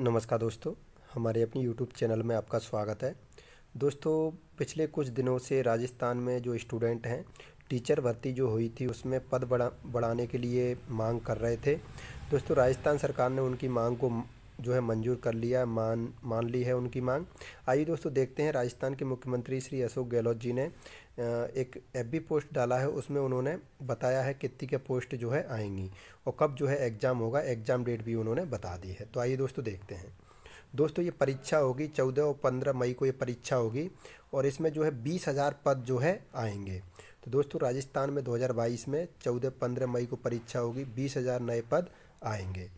नमस्कार दोस्तों हमारे अपने यूट्यूब चैनल में आपका स्वागत है दोस्तों पिछले कुछ दिनों से राजस्थान में जो स्टूडेंट हैं टीचर भर्ती जो हुई थी उसमें पद बढ़ा बढ़ाने के लिए मांग कर रहे थे दोस्तों राजस्थान सरकार ने उनकी मांग को जो है मंजूर कर लिया मान मान ली है उनकी मांग आइए दोस्तों देखते हैं राजस्थान के मुख्यमंत्री श्री अशोक गहलोत जी ने एक एफ पोस्ट डाला है उसमें उन्होंने बताया है कितनी के पोस्ट जो है आएंगी और कब जो है एग्ज़ाम होगा एग्ज़ाम डेट भी उन्होंने बता दी है तो आइए दोस्तों देखते हैं दोस्तों ये परीक्षा होगी चौदह और पंद्रह मई को ये परीक्षा होगी और इसमें जो है बीस हज़ार पद जो है आएंगे तो दोस्तों राजस्थान में बाईस में चौदह पंद्रह मई को परीक्षा होगी बीस हज़ार नए पद आएंगे